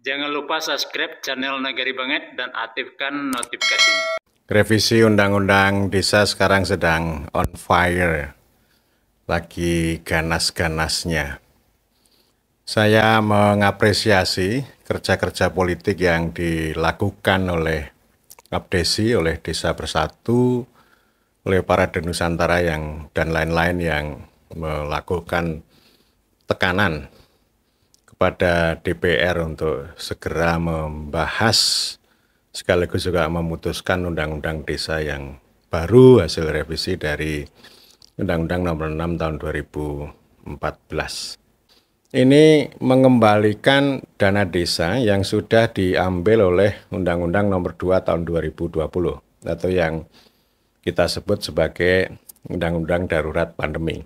Jangan lupa subscribe channel Nagari Banget dan aktifkan notifikasinya. Revisi Undang-Undang Desa sekarang sedang on fire. Lagi ganas-ganasnya. Saya mengapresiasi kerja-kerja politik yang dilakukan oleh Abdesi, oleh Desa Bersatu, oleh para Denusantara yang dan lain-lain yang melakukan tekanan kepada DPR untuk segera membahas sekaligus juga memutuskan undang-undang desa yang baru hasil revisi dari Undang-Undang Nomor 6 Tahun 2014. Ini mengembalikan dana desa yang sudah diambil oleh Undang-Undang Nomor 2 Tahun 2020 atau yang kita sebut sebagai Undang-Undang Darurat Pandemi.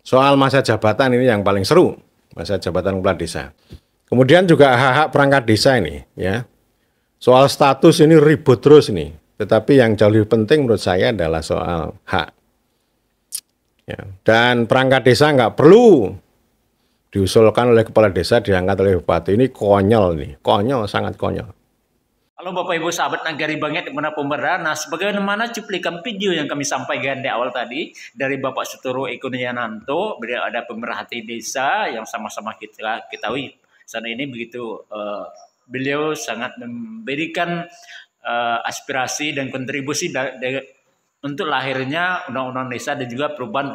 Soal masa jabatan ini yang paling seru masa jabatan kepala desa. Kemudian juga hak-hak perangkat desa ini ya. Soal status ini ribut terus nih. Tetapi yang jauh lebih penting menurut saya adalah soal hak. Ya. Dan perangkat desa nggak perlu diusulkan oleh kepala desa diangkat oleh bupati ini konyol nih, konyol sangat konyol. Halo Bapak Ibu sahabat nagari banget mana Nah, sebagaimana cuplikan video yang kami sampaikan di awal tadi dari Bapak Suturo Eko beliau ada pemerhati desa yang sama-sama kita ketahui Sana ini begitu uh, beliau sangat memberikan uh, aspirasi dan kontribusi da da untuk lahirnya undang-undang desa dan juga perubahan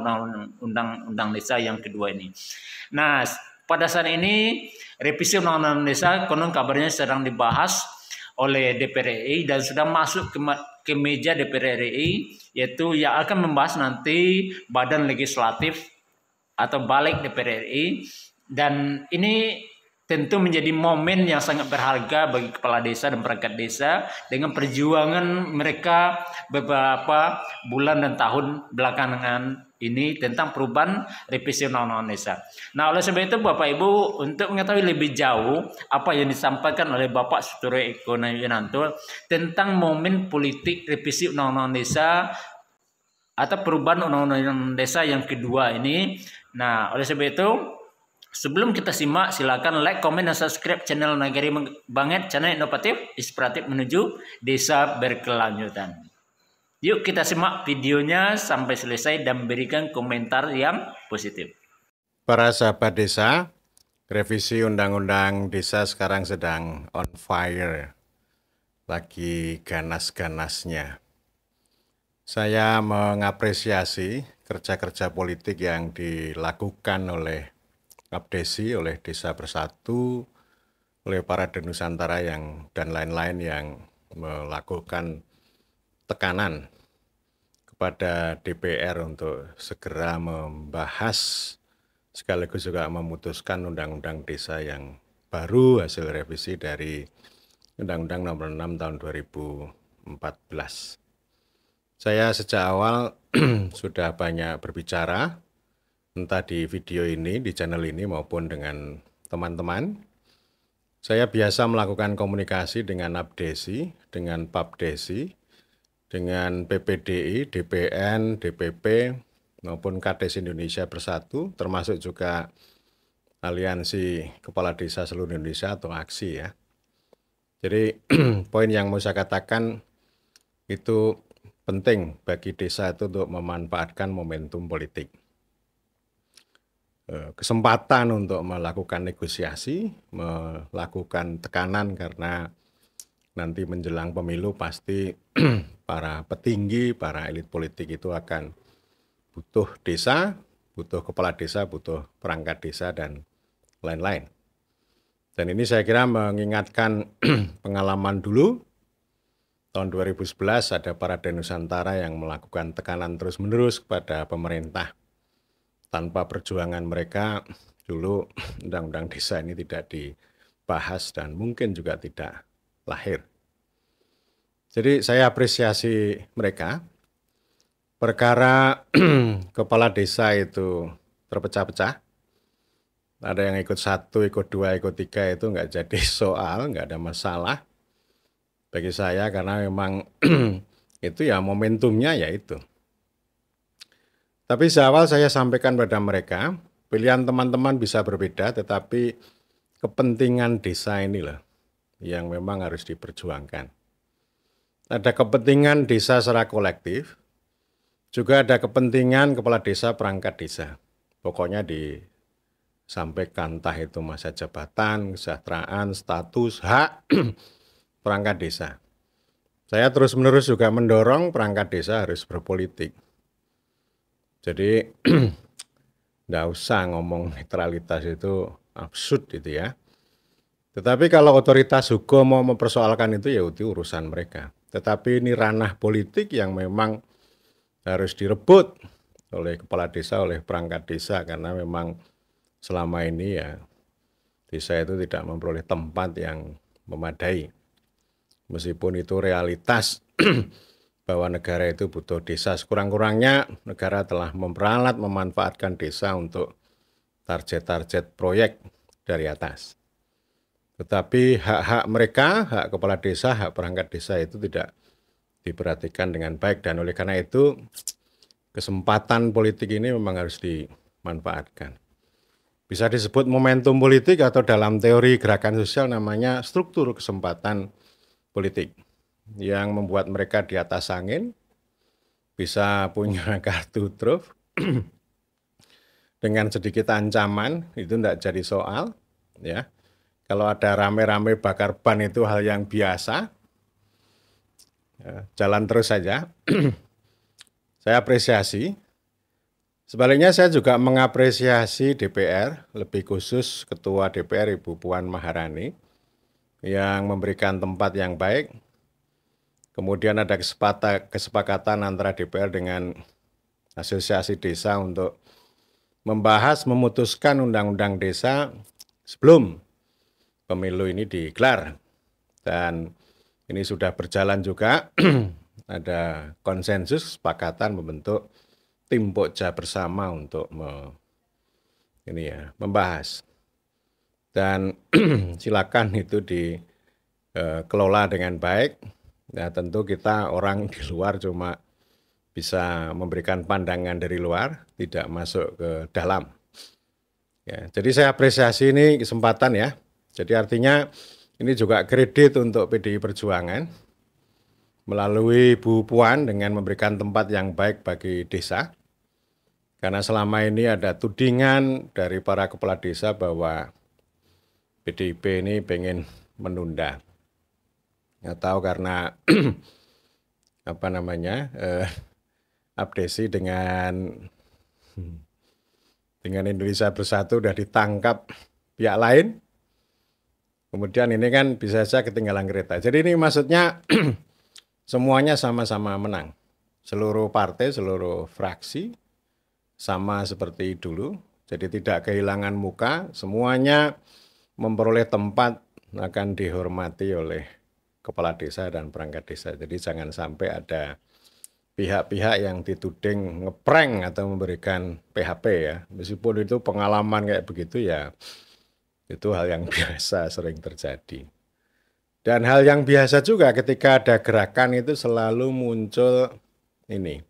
undang-undang desa yang kedua ini. Nah, pada saat ini revisi undang-undang desa konon kabarnya sedang dibahas oleh DPR RI dan sudah masuk ke, ke meja DPR RI yaitu yang akan membahas nanti badan legislatif atau balik DPR RI dan ini tentu menjadi momen yang sangat berharga bagi kepala desa dan perangkat desa dengan perjuangan mereka beberapa bulan dan tahun belakangan ini tentang perubahan revisi undang-undang desa. Nah, oleh sebab itu Bapak Ibu untuk mengetahui lebih jauh apa yang disampaikan oleh Bapak Suturo Eko Yunanto tentang momen politik revisi undang-undang desa atau perubahan undang-undang desa yang kedua ini. Nah, oleh sebab itu Sebelum kita simak, silakan like, komen, dan subscribe channel Nagari Banget, channel inovatif, inspiratif menuju desa berkelanjutan. Yuk kita simak videonya sampai selesai dan berikan komentar yang positif. Para sahabat desa, revisi undang-undang desa sekarang sedang on fire. Lagi ganas-ganasnya. Saya mengapresiasi kerja-kerja politik yang dilakukan oleh Ngabdesi oleh Desa Bersatu, oleh para Denusantara yang dan lain-lain yang melakukan tekanan kepada DPR untuk segera membahas sekaligus juga memutuskan undang-undang desa yang baru hasil revisi dari Undang-Undang Nomor 6 Tahun 2014. Saya sejak awal sudah banyak berbicara entah di video ini, di channel ini maupun dengan teman-teman. Saya biasa melakukan komunikasi dengan Abdesi, dengan pabdesi, dengan PPDI, DPN, DPP, maupun Kades Indonesia Bersatu, termasuk juga Aliansi Kepala Desa Seluruh Indonesia atau AKSI ya. Jadi poin yang mau saya katakan itu penting bagi desa itu untuk memanfaatkan momentum politik. Eh, kesempatan untuk melakukan negosiasi, melakukan tekanan karena nanti menjelang pemilu pasti para petinggi, para elit politik itu akan butuh desa, butuh kepala desa, butuh perangkat desa dan lain-lain. Dan ini saya kira mengingatkan pengalaman dulu tahun 2011 ada para Nusantara yang melakukan tekanan terus-menerus kepada pemerintah tanpa perjuangan mereka dulu undang-undang desa ini tidak dibahas dan mungkin juga tidak lahir. Jadi saya apresiasi mereka. Perkara kepala desa itu terpecah-pecah. Ada yang ikut satu, ikut dua, ikut tiga itu nggak jadi soal, nggak ada masalah bagi saya karena memang itu ya momentumnya ya itu. Tapi seawal saya sampaikan pada mereka, pilihan teman-teman bisa berbeda, tetapi kepentingan desa inilah yang memang harus diperjuangkan. Ada kepentingan desa secara kolektif, juga ada kepentingan kepala desa perangkat desa. Pokoknya disampaikan entah itu masa jabatan, kesejahteraan, status, hak perangkat desa. Saya terus-menerus juga mendorong perangkat desa harus berpolitik jadi tidak usah ngomong netralitas itu absurd gitu ya. Tetapi kalau otoritas hukum mau mempersoalkan itu ya itu urusan mereka. Tetapi ini ranah politik yang memang harus direbut oleh kepala desa, oleh perangkat desa karena memang selama ini ya desa itu tidak memperoleh tempat yang memadai. Meskipun itu realitas bahwa negara itu butuh desa. Sekurang-kurangnya negara telah memperalat memanfaatkan desa untuk target-target proyek dari atas. Tetapi hak-hak mereka, hak kepala desa, hak perangkat desa itu tidak diperhatikan dengan baik dan oleh karena itu kesempatan politik ini memang harus dimanfaatkan. Bisa disebut momentum politik atau dalam teori gerakan sosial namanya struktur kesempatan politik yang membuat mereka di atas angin, bisa punya kartu truf dengan sedikit ancaman itu tidak jadi soal, ya. Kalau ada rame-rame bakar ban itu hal yang biasa, ya, jalan terus saja. saya apresiasi. Sebaliknya saya juga mengapresiasi DPR, lebih khusus Ketua DPR Ibu Puan Maharani yang memberikan tempat yang baik Kemudian ada kesepata, kesepakatan antara DPR dengan Asosiasi Desa untuk membahas memutuskan undang-undang desa sebelum pemilu ini digelar. Dan ini sudah berjalan juga ada konsensus kesepakatan membentuk tim pokja bersama untuk me, ini ya membahas dan silakan itu dikelola eh, dengan baik Ya, tentu kita orang di luar cuma bisa memberikan pandangan dari luar, tidak masuk ke dalam. Ya, jadi saya apresiasi ini kesempatan ya. Jadi artinya ini juga kredit untuk PDI Perjuangan melalui Bu Puan dengan memberikan tempat yang baik bagi desa. Karena selama ini ada tudingan dari para kepala desa bahwa PDIP ini pengen menunda tahu karena apa namanya eh, abdesi dengan dengan Indonesia Bersatu sudah ditangkap pihak lain. Kemudian ini kan bisa saja ketinggalan kereta. Jadi ini maksudnya semuanya sama-sama menang. Seluruh partai, seluruh fraksi sama seperti dulu. Jadi tidak kehilangan muka, semuanya memperoleh tempat akan dihormati oleh kepala desa dan perangkat desa. Jadi jangan sampai ada pihak-pihak yang dituding ngeprank atau memberikan PHP ya. Meskipun itu pengalaman kayak begitu ya itu hal yang biasa sering terjadi. Dan hal yang biasa juga ketika ada gerakan itu selalu muncul ini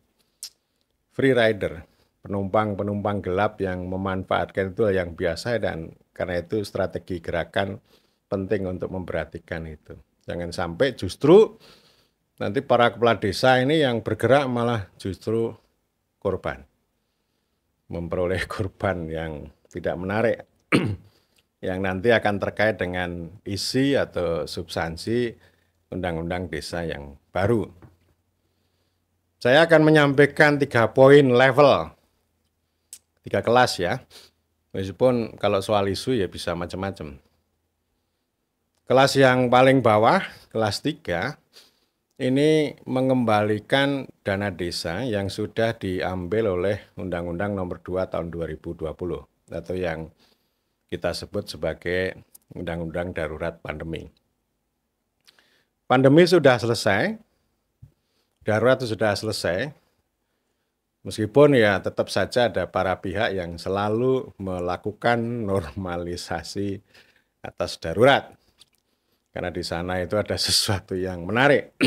free rider, penumpang-penumpang gelap yang memanfaatkan itu hal yang biasa dan karena itu strategi gerakan penting untuk memperhatikan itu. Jangan sampai justru nanti para kepala desa ini yang bergerak malah justru korban. Memperoleh korban yang tidak menarik. yang nanti akan terkait dengan isi atau substansi undang-undang desa yang baru. Saya akan menyampaikan tiga poin level, tiga kelas ya. Meskipun kalau soal isu ya bisa macam-macam. Kelas yang paling bawah, kelas 3, ini mengembalikan dana desa yang sudah diambil oleh Undang-Undang Nomor 2 Tahun 2020 atau yang kita sebut sebagai Undang-Undang Darurat Pandemi. Pandemi sudah selesai, darurat sudah selesai, meskipun ya tetap saja ada para pihak yang selalu melakukan normalisasi atas darurat. Karena di sana itu ada sesuatu yang menarik.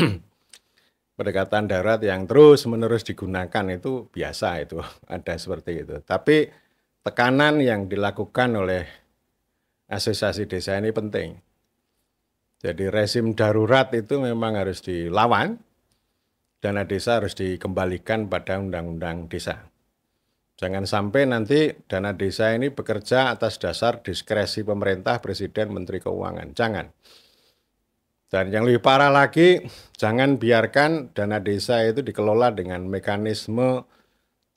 Pendekatan darat yang terus-menerus digunakan itu biasa itu, ada seperti itu. Tapi tekanan yang dilakukan oleh asosiasi desa ini penting. Jadi rezim darurat itu memang harus dilawan, dana desa harus dikembalikan pada undang-undang desa. Jangan sampai nanti dana desa ini bekerja atas dasar diskresi pemerintah, presiden, menteri keuangan. Jangan. Dan yang lebih parah lagi, jangan biarkan dana desa itu dikelola dengan mekanisme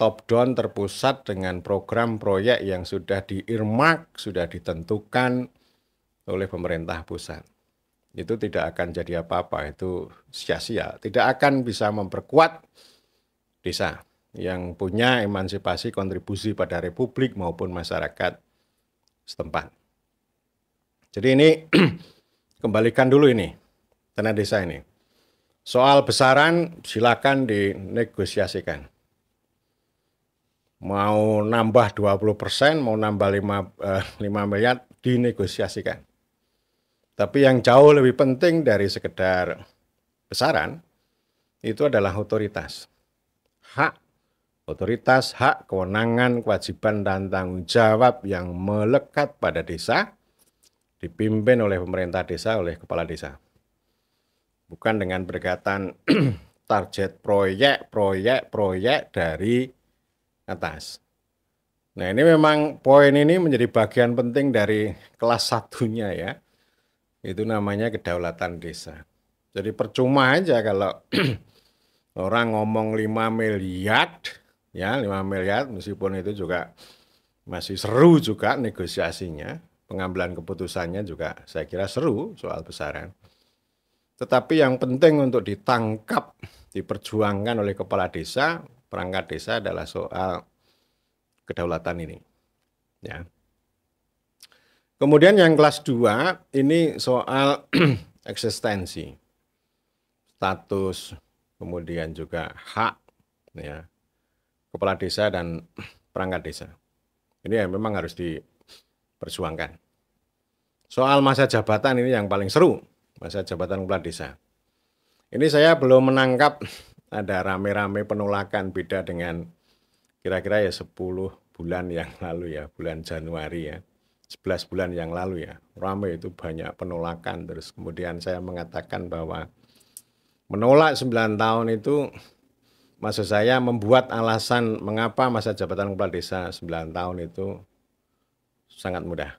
top down terpusat dengan program proyek yang sudah diirmak, sudah ditentukan oleh pemerintah pusat. Itu tidak akan jadi apa-apa, itu sia-sia. Tidak akan bisa memperkuat desa yang punya emansipasi kontribusi pada republik maupun masyarakat setempat. Jadi ini kembalikan dulu ini tenaga desa ini. Soal besaran silakan dinegosiasikan. Mau nambah 20 persen, mau nambah 5, eh, 5 miliar, dinegosiasikan. Tapi yang jauh lebih penting dari sekedar besaran, itu adalah otoritas. Hak, otoritas, hak, kewenangan, kewajiban, dan tanggung jawab yang melekat pada desa, dipimpin oleh pemerintah desa, oleh kepala desa bukan dengan berkaitan target proyek, proyek, proyek dari atas. Nah ini memang poin ini menjadi bagian penting dari kelas satunya ya. Itu namanya kedaulatan desa. Jadi percuma aja kalau orang ngomong 5 miliar, ya 5 miliar meskipun itu juga masih seru juga negosiasinya, pengambilan keputusannya juga saya kira seru soal besaran. Tetapi yang penting untuk ditangkap, diperjuangkan oleh kepala desa, perangkat desa adalah soal kedaulatan ini. Ya. Kemudian yang kelas 2 ini soal eksistensi, status, kemudian juga hak ya kepala desa dan perangkat desa. Ini ya memang harus diperjuangkan. Soal masa jabatan ini yang paling seru masa jabatan kepala desa. Ini saya belum menangkap ada rame-rame penolakan beda dengan kira-kira ya 10 bulan yang lalu ya, bulan Januari ya. 11 bulan yang lalu ya. Rame itu banyak penolakan terus kemudian saya mengatakan bahwa menolak 9 tahun itu maksud saya membuat alasan mengapa masa jabatan kepala desa 9 tahun itu sangat mudah.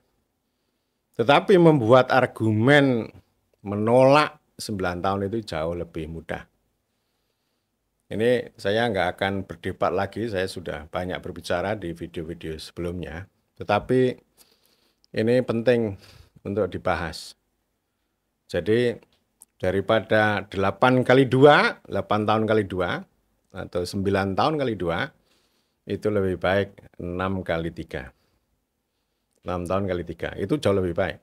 Tetapi membuat argumen menolak 9 tahun itu jauh lebih mudah. Ini saya nggak akan berdebat lagi, saya sudah banyak berbicara di video-video sebelumnya. Tetapi ini penting untuk dibahas. Jadi daripada 8 kali 2, 8 tahun kali 2, atau 9 tahun kali 2, itu lebih baik 6 kali 3. 6 tahun kali 3, itu jauh lebih baik.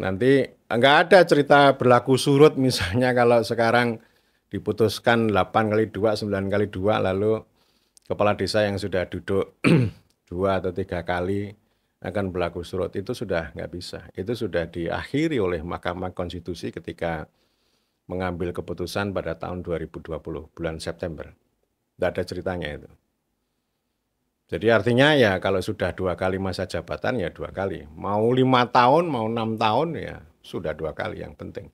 Nanti ah, nggak ada cerita berlaku surut misalnya kalau sekarang diputuskan 8 kali 2, 9 kali 2 lalu kepala desa yang sudah duduk dua atau tiga kali akan berlaku surut itu sudah nggak bisa. Itu sudah diakhiri oleh Mahkamah Konstitusi ketika mengambil keputusan pada tahun 2020 bulan September. Tidak ada ceritanya itu. Jadi artinya ya kalau sudah dua kali masa jabatan ya dua kali. Mau lima tahun, mau enam tahun ya sudah dua kali yang penting.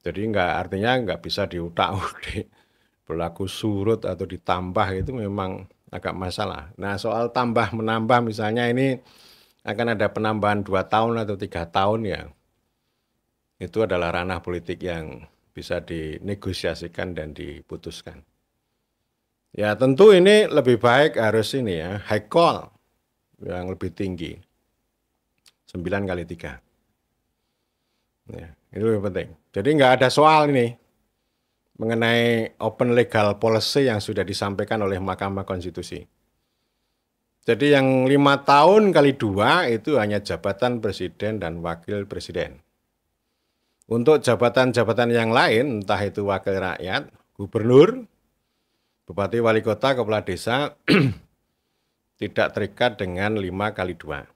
Jadi enggak, artinya nggak bisa diutak-utik berlaku surut atau ditambah itu memang agak masalah. Nah soal tambah menambah misalnya ini akan ada penambahan dua tahun atau tiga tahun ya itu adalah ranah politik yang bisa dinegosiasikan dan diputuskan. Ya tentu ini lebih baik harus ini ya, high call yang lebih tinggi. 9 kali tiga. Ya, itu lebih penting. Jadi nggak ada soal ini mengenai open legal policy yang sudah disampaikan oleh Mahkamah Konstitusi. Jadi yang lima tahun kali dua itu hanya jabatan presiden dan wakil presiden. Untuk jabatan-jabatan yang lain, entah itu wakil rakyat, gubernur, Bupati, Wali Kota, Kepala Desa tidak terikat dengan lima kali dua,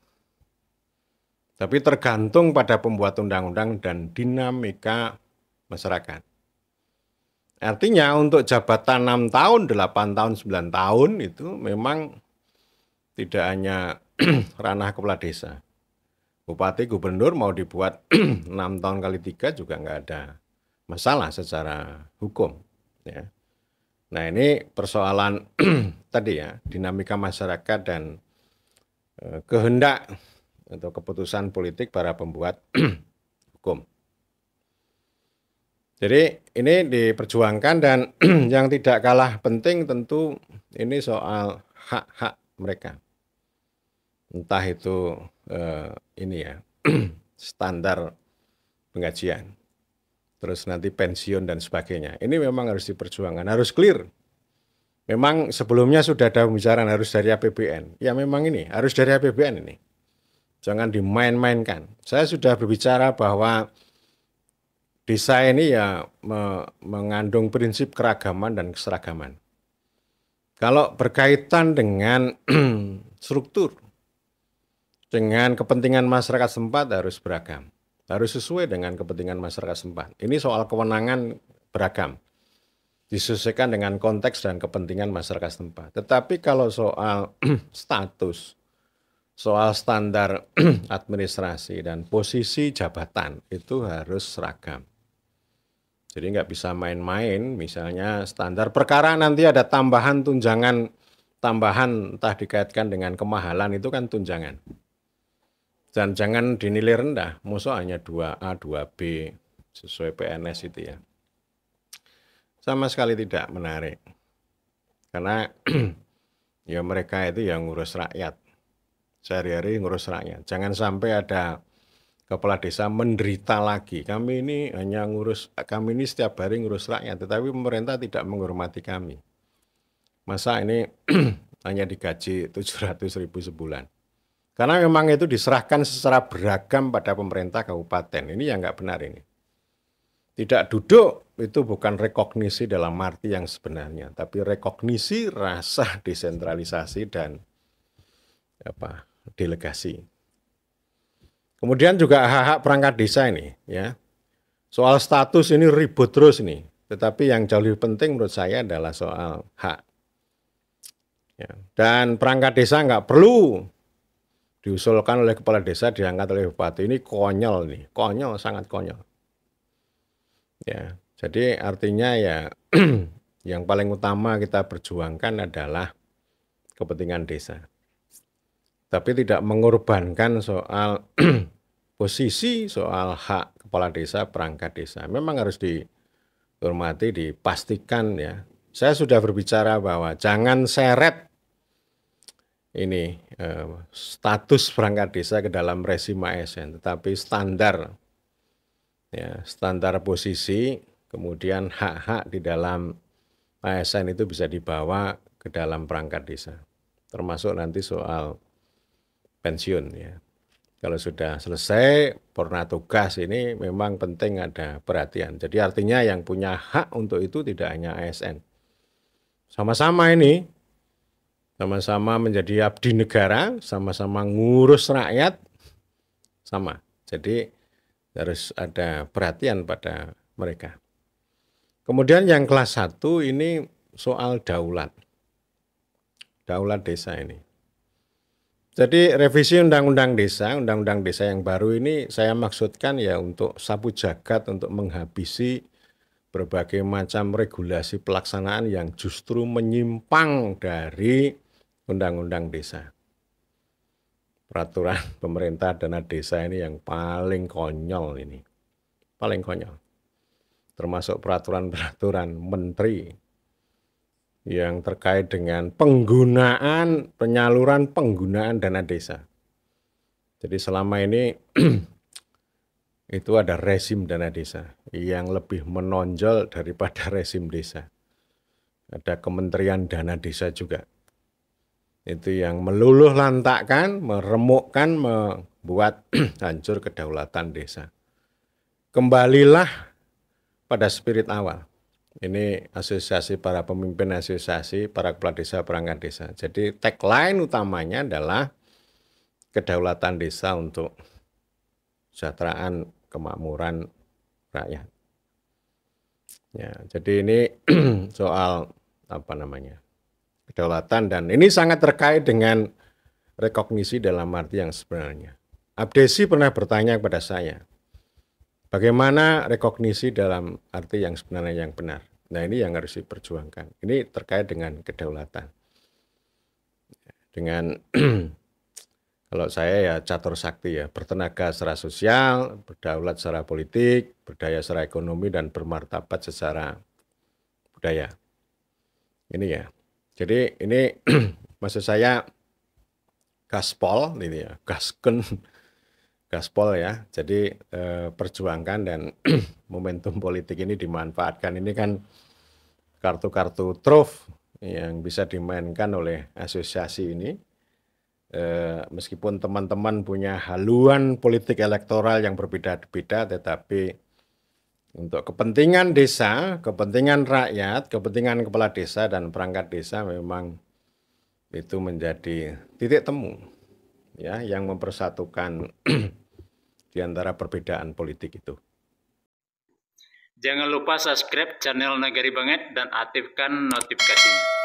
Tapi tergantung pada pembuat undang-undang dan dinamika masyarakat. Artinya untuk jabatan 6 tahun, 8 tahun, 9 tahun itu memang tidak hanya ranah kepala desa. Bupati, gubernur mau dibuat 6 tahun kali tiga juga nggak ada masalah secara hukum. Ya. Nah ini persoalan tadi ya dinamika masyarakat dan eh, kehendak atau keputusan politik para pembuat hukum. Jadi ini diperjuangkan dan yang tidak kalah penting tentu ini soal hak-hak mereka. Entah itu eh, ini ya standar pengajian terus nanti pensiun dan sebagainya. Ini memang harus diperjuangkan, harus clear. Memang sebelumnya sudah ada pembicaraan harus dari APBN. Ya memang ini harus dari APBN ini. Jangan dimain-mainkan. Saya sudah berbicara bahwa desa ini ya me mengandung prinsip keragaman dan keseragaman. Kalau berkaitan dengan struktur, dengan kepentingan masyarakat sempat harus beragam harus sesuai dengan kepentingan masyarakat setempat. Ini soal kewenangan beragam. Disesuaikan dengan konteks dan kepentingan masyarakat setempat. Tetapi kalau soal status, soal standar administrasi dan posisi jabatan itu harus seragam. Jadi nggak bisa main-main, misalnya standar perkara nanti ada tambahan tunjangan, tambahan entah dikaitkan dengan kemahalan itu kan tunjangan. Dan jangan dinilai rendah, musuh hanya 2A, 2B, sesuai PNS itu ya. Sama sekali tidak menarik. Karena ya mereka itu yang ngurus rakyat. Sehari-hari ngurus rakyat. Jangan sampai ada kepala desa menderita lagi. Kami ini hanya ngurus, kami ini setiap hari ngurus rakyat, tetapi pemerintah tidak menghormati kami. Masa ini hanya digaji 700 ribu sebulan. Karena memang itu diserahkan secara beragam pada pemerintah kabupaten. Ini yang nggak benar ini. Tidak duduk itu bukan rekognisi dalam arti yang sebenarnya, tapi rekognisi rasa desentralisasi dan apa delegasi. Kemudian juga hak-hak perangkat desa ini, ya. Soal status ini ribut terus nih. Tetapi yang jauh lebih penting menurut saya adalah soal hak. Ya. Dan perangkat desa nggak perlu diusulkan oleh kepala desa diangkat oleh bupati ini konyol nih konyol sangat konyol ya jadi artinya ya yang paling utama kita perjuangkan adalah kepentingan desa tapi tidak mengorbankan soal posisi soal hak kepala desa perangkat desa memang harus dihormati dipastikan ya saya sudah berbicara bahwa jangan seret ini uh, status perangkat desa ke dalam resim ASN, tetapi standar ya standar posisi kemudian hak-hak di dalam ASN itu bisa dibawa ke dalam perangkat desa, termasuk nanti soal pensiun ya. Kalau sudah selesai pernah tugas ini memang penting ada perhatian. Jadi artinya yang punya hak untuk itu tidak hanya ASN. Sama-sama ini sama-sama menjadi abdi negara, sama-sama ngurus rakyat, sama. Jadi harus ada perhatian pada mereka. Kemudian yang kelas satu ini soal daulat. Daulat desa ini. Jadi revisi undang-undang desa, undang-undang desa yang baru ini saya maksudkan ya untuk sapu jagat untuk menghabisi berbagai macam regulasi pelaksanaan yang justru menyimpang dari undang-undang desa. Peraturan pemerintah dana desa ini yang paling konyol ini. Paling konyol. Termasuk peraturan-peraturan menteri yang terkait dengan penggunaan, penyaluran penggunaan dana desa. Jadi selama ini itu ada resim dana desa yang lebih menonjol daripada resim desa. Ada kementerian dana desa juga itu yang meluluh lantakkan, meremukkan, membuat hancur kedaulatan desa. Kembalilah pada spirit awal. Ini asosiasi para pemimpin asosiasi, para kepala desa, perangkat desa. Jadi tagline utamanya adalah kedaulatan desa untuk kesejahteraan, kemakmuran rakyat. Ya, jadi ini soal apa namanya? kedaulatan dan ini sangat terkait dengan rekognisi dalam arti yang sebenarnya. Abdesi pernah bertanya kepada saya, bagaimana rekognisi dalam arti yang sebenarnya yang benar. Nah ini yang harus diperjuangkan. Ini terkait dengan kedaulatan. Dengan kalau saya ya catur sakti ya, bertenaga secara sosial, berdaulat secara politik, berdaya secara ekonomi, dan bermartabat secara budaya. Ini ya, jadi ini maksud saya gaspol ini ya, gasken gaspol ya. Jadi eh, perjuangkan dan momentum politik ini dimanfaatkan. Ini kan kartu-kartu truf yang bisa dimainkan oleh asosiasi ini. Eh, meskipun teman-teman punya haluan politik elektoral yang berbeda-beda, tetapi untuk kepentingan desa, kepentingan rakyat, kepentingan kepala desa dan perangkat desa memang itu menjadi titik temu ya yang mempersatukan di antara perbedaan politik itu. Jangan lupa subscribe channel Nagari Banget dan aktifkan notifikasinya.